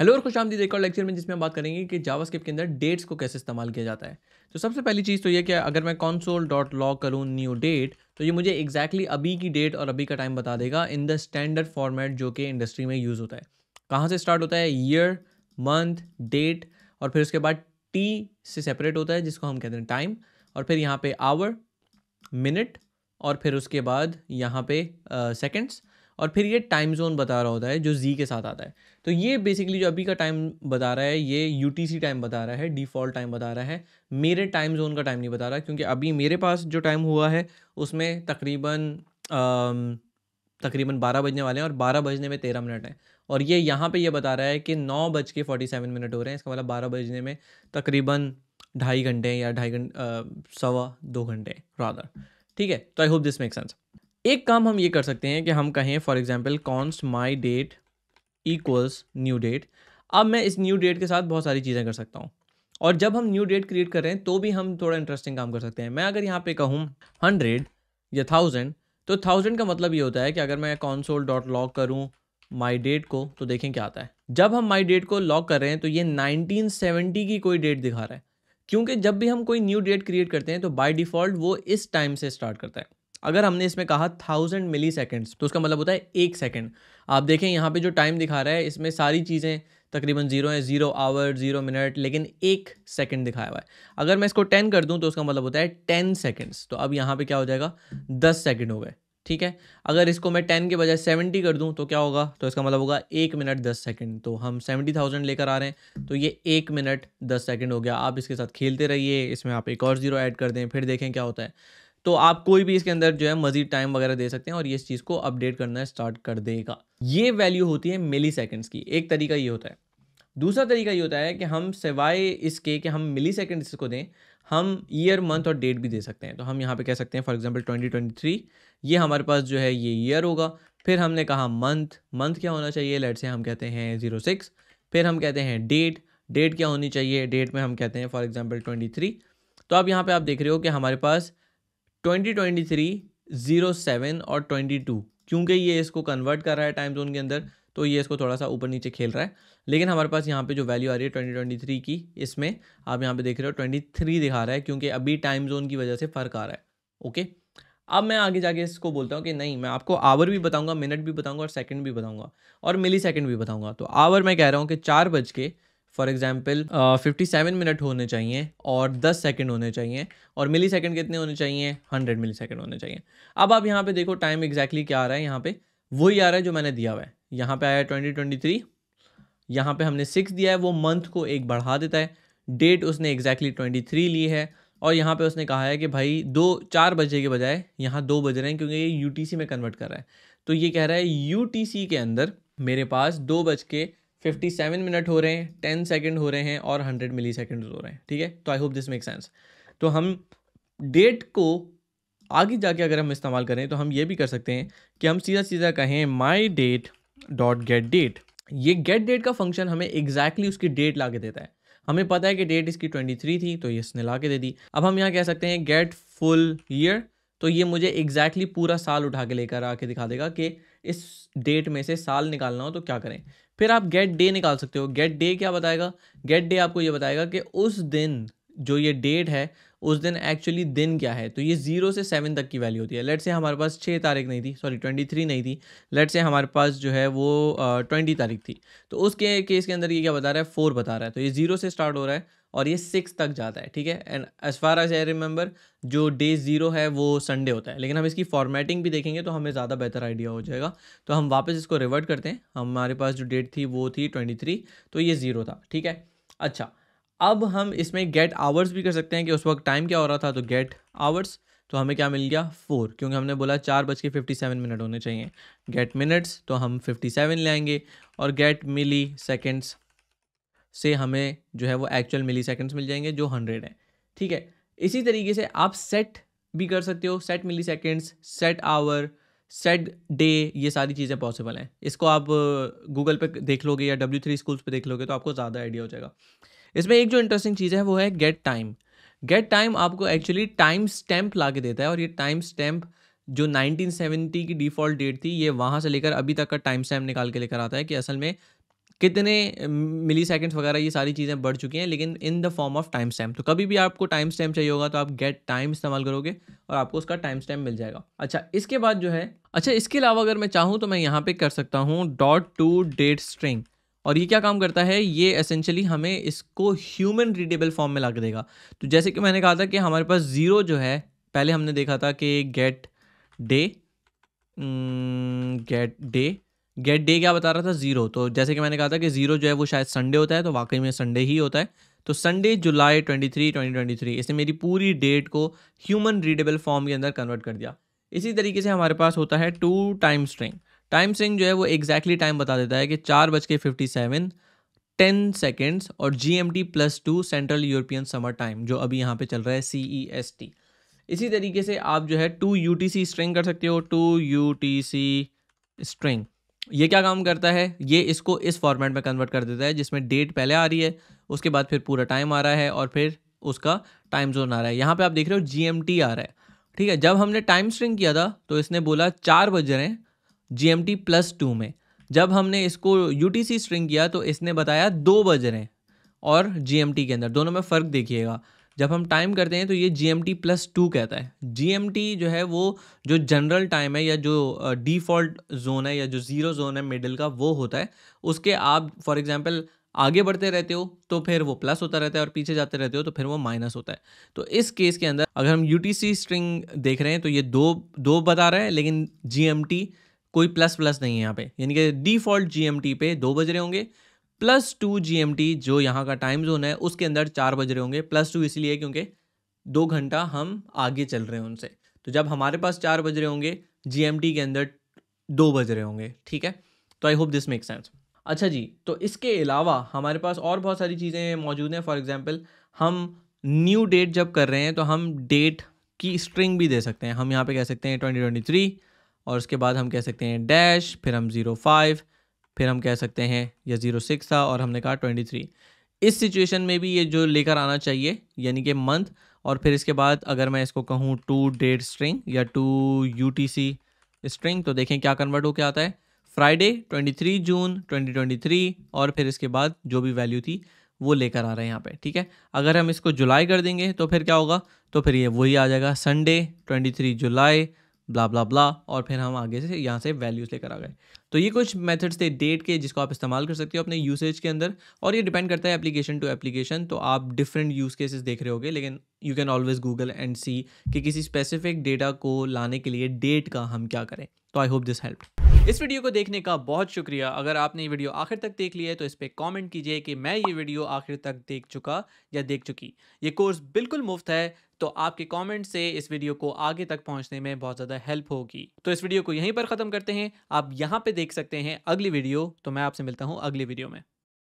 hello और खुश आमदीद एक लेक्चर में जिसमें हम बात करेंगे कि जावास्क्रिप्ट के अंदर डेट्स को कैसे इस्तेमाल किया जाता है तो सबसे पहली चीज़ तो ये कि अगर मैं कॉन्सोल डॉट लॉ करूँ न्यू डेट तो ये मुझे एक्जैक्टली exactly अभी की डेट और अभी का टाइम बता देगा इन द स्टैंडर्ड फॉर्मेट जो कि इंडस्ट्री में यूज़ होता है कहाँ से स्टार्ट होता है ईयर मंथ डेट और फिर उसके बाद टी से सेपरेट होता है जिसको हम कहते हैं टाइम और फिर यहाँ पे आवर मिनट और फिर उसके बाद यहाँ पे सेकेंड्स uh, और फिर ये टाइम जोन बता रहा होता है जो जी के साथ आता है तो ये बेसिकली जो अभी का टाइम बता रहा है ये यू टाइम बता रहा है डिफ़ॉल्ट टाइम बता रहा है मेरे टाइम जोन का टाइम नहीं बता रहा क्योंकि अभी मेरे पास जो टाइम हुआ है उसमें तकरीबन तकरीबन बारह बजने वाले हैं और बारह बजने में तेरह मिनट हैं और ये यहाँ पे ये बता रहा है कि नौ बज के फोर्टी सेवन मिनट हो रहे हैं इसका मतलब बारह बजने में तकरीबन ढाई घंटे या ढाई घंटे सवा दो घंटे रादर ठीक है तो I hope this make sense एक काम हम ये कर सकते हैं कि हम कहें for example const my date equals new date अब मैं इस न्यू डेट के साथ बहुत सारी चीज़ें कर सकता हूँ और जब हम न्यू डेट क्रिएट कर रहे हैं तो भी हम थोड़ा इंटरेस्टिंग काम कर सकते हैं मैं अगर यहाँ पे कहूँ हंड्रेड या थाउजेंड तो थाउजेंड का मतलब ये होता है कि अगर मैं कॉन्सोल डॉट लॉक करूँ माई डेट को तो देखें क्या आता है जब हम माई डेट को लॉक कर रहे हैं तो ये सेवेंटी की कोई डेट दिखा रहा है क्योंकि जब भी हम कोई न्यू डेट क्रिएट करते हैं तो बाई डिफ़ॉल्ट वो इस टाइम से स्टार्ट करता है अगर हमने इसमें कहा थाउजेंड मिली सेकेंड्स तो उसका मतलब होता है एक सेकेंड आप देखें यहाँ पे जो टाइम दिखा रहा है इसमें सारी चीज़ें तकरीबन जीरो है जीरो आवर जीरो मिनट लेकिन एक सेकेंड दिखाया हुआ है अगर मैं इसको टेन कर दूँ तो उसका मतलब होता है टेन सेकेंड्स तो अब यहाँ पर क्या हो जाएगा दस सेकेंड हो गए ठीक है अगर इसको मैं टेन के बजाय सेवेंटी कर दूँ तो क्या होगा तो इसका मतलब होगा एक मिनट दस सेकेंड तो हम सेवेंटी थाउजेंड लेकर आ रहे हैं तो ये एक मिनट दस सेकेंड हो गया आप इसके साथ खेलते रहिए इसमें आप एक और ज़ीरो ऐड कर दें फिर देखें क्या होता है तो आप कोई भी इसके अंदर जो है मजीद टाइम वगैरह दे सकते हैं और ये इस चीज़ को अपडेट करना स्टार्ट कर देगा ये वैल्यू होती है मिली सेकेंड्स की एक तरीका ये होता है दूसरा तरीका ये होता है कि हम सिवाए इसके कि हम मिली सेकेंड इसको दें हम ईयर मंथ और डेट भी दे सकते हैं तो हम यहाँ पे कह सकते हैं फॉर एग्जांपल 2023 ये हमारे पास जो है ये ईयर होगा फिर हमने कहा मंथ मंथ क्या होना चाहिए लेट से हम कहते हैं ज़ीरो सिक्स फिर हम कहते हैं डेट डेट क्या होनी चाहिए डेट में हम कहते हैं फॉर एग्जाम्पल ट्वेंटी थ्री तो अब यहाँ पर आप देख रहे हो कि हमारे पास twenty twenty three zero seven और ट्वेंटी टू क्योंकि ये इसको कन्वर्ट कर रहा है टाइम जोन के अंदर तो ये इसको थोड़ा सा ऊपर नीचे खेल रहा है लेकिन हमारे पास यहाँ पे जो वैल्यू आ रही है ट्वेंटी ट्वेंटी थ्री की इसमें आप यहाँ पे देख रहे हो ट्वेंटी थ्री दिखा रहा है क्योंकि अभी टाइम जोन की वजह से फ़र्क आ रहा है ओके अब मैं आगे जाके इसको बोलता हूँ कि नहीं मैं आपको आवर भी बताऊँगा मिनट भी बताऊँगा और सेकेंड भी बताऊँगा और मिली सेकेंड भी बताऊँगा तो आवर मैं कह रहा हूँ कि चार बज के for example fifty seven minute होने चाहिए और दस सेकेंड होने चाहिए और मिली सेकेंड कितने होने चाहिए हंड्रेड मिली सेकेंड होने चाहिए अब आप यहाँ पे देखो टाइम एग्जैक्टली क्या आ रहा है यहाँ पे वही आ रहा है जो मैंने दिया हुआ है यहाँ पे आया ट्वेंटी ट्वेंटी थ्री यहाँ पर हमने सिक्स दिया है वो मंथ को एक बढ़ा देता है डेट उसने एग्जैक्टली ट्वेंटी थ्री ली है और यहाँ पे उसने कहा है कि भाई दो चार बजे के बजाय यहाँ दो बज रहे हैं क्योंकि ये यू में कन्वर्ट कर रहा है तो ये कह रहा है यू के अंदर मेरे पास दो बज के फिफ्टी सेवन मिनट हो रहे हैं टेन सेकेंड हो रहे हैं और हंड्रेड मिली सेकेंड हो रहे हैं ठीक है तो I hope this make sense तो हम डेट को आगे जाके अगर हम इस्तेमाल करें तो हम ये भी कर सकते हैं कि हम सीधा सीधा कहें my date dot get date ये गेट डेट का फंक्शन हमें एग्जैक्टली exactly उसकी डेट ला के देता है हमें पता है कि डेट इसकी ट्वेंटी थ्री थी तो ये इसने ला के दे दी अब हम यहाँ कह सकते हैं गेट फुल ईयर तो ये मुझे एग्जैक्टली exactly पूरा साल उठा के लेकर आके दिखा देगा कि इस डेट में से साल निकालना हो तो क्या करें फिर आप गेट डे निकाल सकते हो गेट डे क्या बताएगा गेट डे आपको ये बताएगा कि उस दिन जो ये डेट है उस दिन एक्चुअली दिन क्या है तो ये जीरो से सेवन तक की वैल्यू होती है लेट से हमारे पास छः तारीख नहीं थी सॉरी ट्वेंटी थ्री नहीं थी लेट से हमारे पास जो है वो ट्वेंटी तारीख थी तो उसके केस के अंदर ये क्या बता रहा है फोर बता रहा है तो ये जीरो से स्टार्ट हो रहा है और ये सिक्स तक जाता है ठीक है and as far as I remember जो डे ज़ीरो है वो संडे होता है लेकिन हम इसकी फॉर्मेटिंग भी देखेंगे तो हमें ज़्यादा बेहतर आइडिया हो जाएगा तो हम वापस इसको रिवर्ट करते हैं हमारे पास जो डेट थी वो थी ट्वेंटी थ्री तो ये ज़ीरो था ठीक है अच्छा अब हम इसमें गेट आवर्स भी कर सकते हैं कि उस वक्त टाइम क्या हो रहा था तो गेट आवर्स तो हमें क्या मिल गया फोर क्योंकि हमने बोला चार बज के फिफ्टी सेवन मिनट होने चाहिए गेट मिनट्स तो हम फिफ्टी सेवन लेंगे और गेट मिली सेकेंड्स से हमें जो है वो एक्चुअल मिली सेकेंड्स मिल जाएंगे जो हंड्रेड है ठीक है इसी तरीके से आप सेट भी कर सकते हो set milliseconds set hour set day ये सारी चीज़ें पॉसिबल हैं इसको आप गूगल पे देख लोगे या डब्ल्यू थ्री स्कूल्स पे देख लोगे तो आपको ज़्यादा आइडिया हो जाएगा इसमें एक जो इंटरेस्टिंग चीज़ है वो है गेट टाइम गेट टाइम आपको एक्चुअली टाइम स्टैम्प ला के देता है और ये टाइम स्टैम्प जो 1970 की डिफ़ॉल्ट डेट थी ये वहाँ से लेकर अभी तक का टाइम स्टैम्प निकाल के लेकर आता है कि असल में कितने मिली सेकेंड्स वगैरह ये सारी चीज़ें बढ़ चुकी हैं लेकिन in the form of timestamp तो कभी भी आपको टाइम स्टैम्प चाहिए होगा तो आप गेट टाइम इस्तेमाल करोगे और आपको उसका टाइम स्टैम्प मिल जाएगा अच्छा इसके बाद जो है अच्छा इसके अलावा अगर मैं चाहूँ तो मैं यहाँ पर कर सकता हूँ डॉट टू डेट स्ट्रिंग और ये क्या काम करता है ये एसेंशली हमें इसको ह्यूमन रीडेबल फॉर्म में ला के देगा तो जैसे कि मैंने कहा था कि हमारे पास ज़ीरो जो है पहले हमने देखा था कि get day get day get day क्या बता रहा था ज़ीरो तो जैसे कि मैंने कहा था कि ज़ीरो जो है वो शायद संडे होता है तो वाकई में संडे ही होता है तो Sunday July twenty three twenty twenty three इसने मेरी पूरी डेट को ह्यूमन रीडेबल फॉर्म के अंदर कन्वर्ट कर दिया इसी तरीके से हमारे पास होता है to time string time string जो है वो एग्जैक्टली टाइम बता देता है कि चार बज के फिफ्टी सेवन टेन सेकेंड्स और G M T plus two central European summer time जो अभी यहाँ पे चल रहा है सी ई एस टी इसी तरीके से आप जो है to U T C string कर सकते हो to U T C string ये क्या काम करता है ये इसको इस फॉर्मेट में कन्वर्ट कर देता है जिसमें डेट पहले आ रही है उसके बाद फिर पूरा टाइम आ रहा है और फिर उसका टाइम जोन आ रहा है यहाँ पे आप देख रहे हो जी आ रहा है ठीक है जब हमने टाइम स्ट्रिंग किया था तो इसने बोला चार बज रहे हैं G M T plus two में जब हमने इसको यू स्ट्रिंग किया तो इसने बताया दो बज रहे हैं और जी एम टी के अंदर दोनों में फ़र्क देखिएगा जब हम टाइम करते हैं तो ये G M T plus two कहता है जी एम टी जो है वो जो जनरल टाइम है या जो डिफ़ॉल्ट जोन है या जो ज़ीरो जोन है मिडिल का वो होता है उसके आप फॉर एग्ज़ाम्पल आगे बढ़ते रहते हो तो फिर वो प्लस होता रहता है और पीछे जाते रहते हो तो फिर वो माइनस होता है तो इस केस के अंदर अगर हम यू स्ट्रिंग देख रहे हैं तो ये दो दो बता रहा है लेकिन जी कोई प्लस प्लस नहीं है यहाँ पे यानी कि डिफ़ॉल्ट जी पे दो बज रहे होंगे प्लस टू जी जो यहाँ का टाइम जोन है उसके अंदर चार बज रहे होंगे प्लस टू इसलिए क्योंकि दो घंटा हम आगे चल रहे हैं उनसे तो जब हमारे पास चार बज रहे होंगे जी के अंदर दो बज रहे होंगे ठीक है तो I hope this make sense अच्छा जी तो इसके अलावा हमारे पास और बहुत सारी चीज़ें मौजूद हैं फॉर एग्ज़ाम्पल हम न्यू डेट जब कर रहे हैं तो हम डेट की स्ट्रिंग भी दे सकते हैं हम यहाँ पे कह सकते हैं ट्वेंटी ट्वेंटी थ्री और उसके बाद हम कह सकते हैं डैश फिर हम ज़ीरो फाइव फिर हम कह सकते हैं यह ज़ीरो सिक्स था और हमने कहा ट्वेंटी थ्री इस सिचुएशन में भी ये जो लेकर आना चाहिए यानी कि मंथ और फिर इसके बाद अगर मैं इसको कहूँ टू डेट स्ट्रिंग या टू यू स्ट्रिंग तो देखें क्या कन्वर्ट होकर आता है फ्राइडे 23 जून 2023 और फिर इसके बाद जो भी वैल्यू थी वो लेकर आ रहे हैं यहाँ पे ठीक है अगर हम इसको जुलाई कर देंगे तो फिर क्या होगा तो फिर ये वही आ जाएगा संडे 23 जुलाई ब्ला ब्ला ब्ला और फिर हम आगे से यहाँ से वैल्यूज़ लेकर आ गए तो ये कुछ मेथड्स थे डेट के जिसको आप इस्तेमाल कर सकते हो अपने यूसेज के अंदर और ये डिपेंड करता है एप्लीकेशन टू एप्लीकेशन तो आप डिफरेंट यूज़ केसेस देख रहे होगे लेकिन you can always Google and see कि किसी स्पेसिफिक डेटा को लाने के लिए डेट का हम क्या करें तो आई होप दिस हेल्प इस वीडियो को देखने का बहुत शुक्रिया अगर आपने ये वीडियो आखिर तक देख लिया है तो इस पर कॉमेंट कीजिए कि मैं ये वीडियो आखिर तक देख चुका या देख चुकी ये कोर्स बिल्कुल मुफ्त है तो आपके कमेंट से इस वीडियो को आगे तक पहुंचने में बहुत ज़्यादा हेल्प होगी तो इस वीडियो को यहीं पर ख़त्म करते हैं आप यहाँ पे देख सकते हैं अगली वीडियो तो मैं आपसे मिलता हूँ अगली वीडियो में